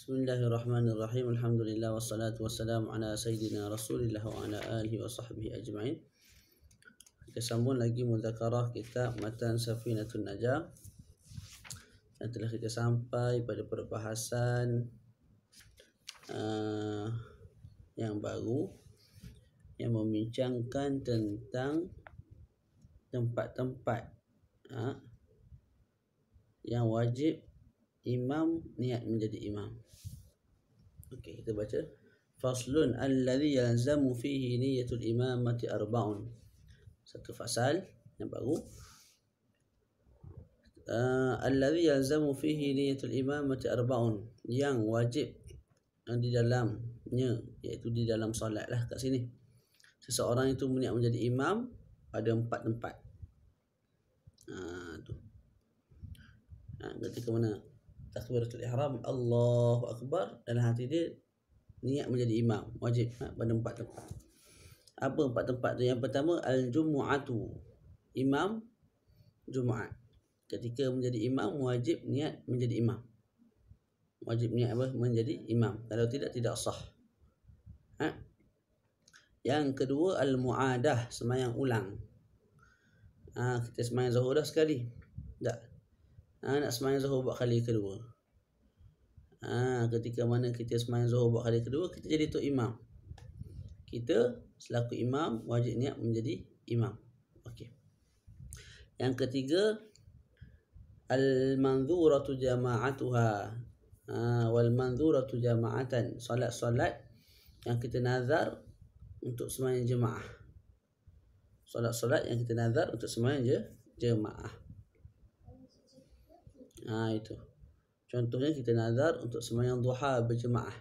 Bismillahirrahmanirrahim. Alhamdulillah wassalatu wassalamu ala sayyidina Rasulillah wa ala alihi wa sahbihi ajma'in. Kita sambung lagi mudzakarah kitab Matan Safinatun Najah. Dan telah kita sampai pada perbahasan uh, yang baru yang membincangkan tentang tempat-tempat uh, yang wajib imam niat menjadi imam. Okey, kita baca. Faslun alladhi yalzamu fihi niyatul imamati arba'un. Satu fasal yang baru. Uh, alladhi yalzamu fihi niyatul imamati arba'un. Yang wajib di dalamnya, iaitu di dalam solat lah kat sini. Seseorang itu niat menjadi imam ada empat tempat. Ha, tu. Ha, ke mana? takbiratul ihram Allahu akbar dalam hati dia niat menjadi imam wajib ha, pada empat tempat. Apa empat tempat tu? Yang pertama al-jumu'atu. Imam Jumaat. Ketika menjadi imam wajib niat menjadi imam. Wajib niat apa? Menjadi imam. Kalau tidak tidak sah. Ha? Yang kedua al-mu'adah semayang ulang. Ha, kita semayang zuhur dah sekali. Tak ha, nak semayang zuhur buat kali kedua. Ha, ketika mana kita semayang zuhur buat kali kedua, kita jadi tu imam. Kita selaku imam wajib niat menjadi imam. Okey. Yang ketiga al-manzuratu jama'atuha. Ha, wal manzuratu jama'atan. salat salat yang kita nazar untuk semayang jemaah. Salat salat yang kita nazar untuk semayang je jemaah. Ah ha, itu. Contohnya kita nazar untuk sembahyang duha berjemaah.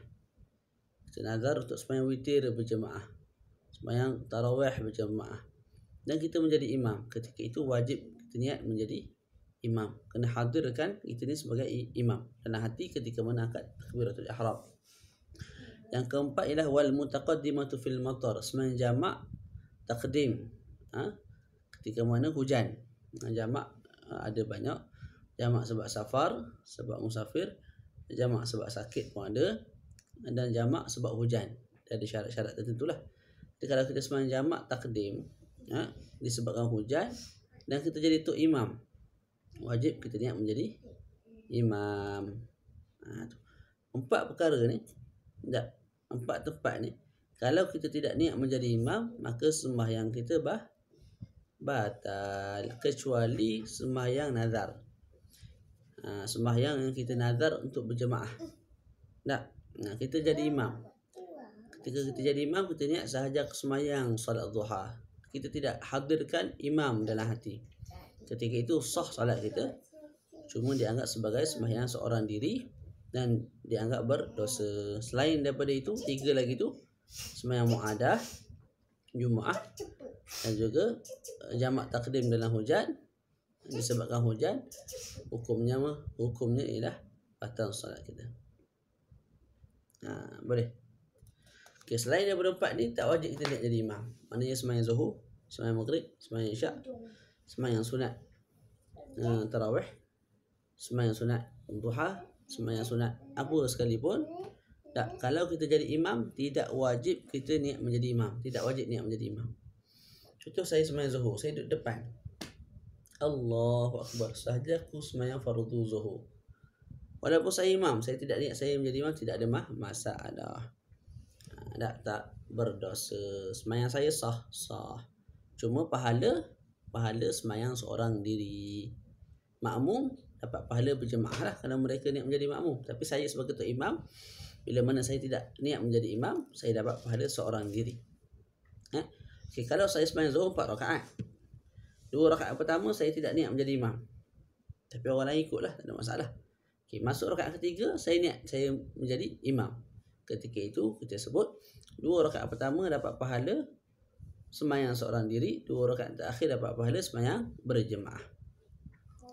Kita nazar untuk sembahyang witir berjemaah. Sembahyang tarawih berjemaah. Dan kita menjadi imam. Ketika itu wajib kita niat menjadi imam. Kena hadirkan kita ni sebagai imam. Kena hati ketika mana menakat takbiratul ihram. Yang keempat ialah wal mutaqaddimatu fil matar. Sembahyang jama takdim. Ha? Ketika mana hujan. Ha, jama ha, ada banyak jamak sebab safar sebab musafir jamak sebab sakit pun ada dan jamak sebab hujan ada syarat-syarat tertentu lah jadi kalau kita sembang jamak takdim ha, disebabkan hujan dan kita jadi tok imam wajib kita niat menjadi imam ha, empat perkara ni tak empat tempat ni kalau kita tidak niat menjadi imam maka sembahyang kita bah batal kecuali sembahyang nazar Ha, sembahyang yang kita nazar untuk berjemaah. Tak? Nah, kita jadi imam. Ketika kita jadi imam, kita niat sahaja kesemayang salat duha. Kita tidak hadirkan imam dalam hati. Ketika itu sah salat kita. Cuma dianggap sebagai sembahyang seorang diri dan dianggap berdosa. Selain daripada itu, tiga lagi tu sembahyang muadah, Jumaah dan juga eh, jamak takdim dalam hujan disebabkan hujan hukumnya mah, hukumnya ialah batal solat kita ha, boleh Okay, selain daripada empat ni, tak wajib kita nak jadi imam. Maknanya semayang zuhur, semayang maghrib, semayang isyak, semayang sunat uh, tarawih, semayang sunat duha, semayang sunat apa sekalipun. Tak, kalau kita jadi imam, tidak wajib kita niat menjadi imam. Tidak wajib niat menjadi imam. Contoh saya semayang zuhur, saya duduk depan. Allahu Akbar sahaja aku semayang fardu zuhur. Walaupun saya imam, saya tidak niat saya menjadi imam, tidak ada mah, masa ada. Ha, tak, tak berdosa. Semayang saya sah, sah. Cuma pahala, pahala semayang seorang diri. Makmum dapat pahala berjemaah lah kalau mereka niat menjadi makmum. Tapi saya sebagai tu imam, bila mana saya tidak niat menjadi imam, saya dapat pahala seorang diri. Eh? Ha? Okay, kalau saya semayang zuhur 4 rakaat, Dua rakaat pertama saya tidak niat menjadi imam. Tapi orang lain ikutlah, tak ada masalah. Okay, masuk rakaat ketiga, saya niat saya menjadi imam. Ketika itu, kita sebut dua rakaat pertama dapat pahala semayang seorang diri. Dua rakaat terakhir dapat pahala semayang berjemaah.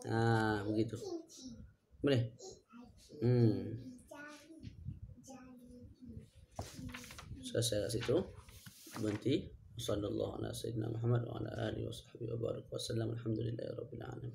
Ah, ha, begitu. Boleh? Hmm. Selesai kat situ. Berhenti. وصلى الله على سيدنا محمد وعلى آله وصحبه وبارك وسلم الحمد لله رب العالمين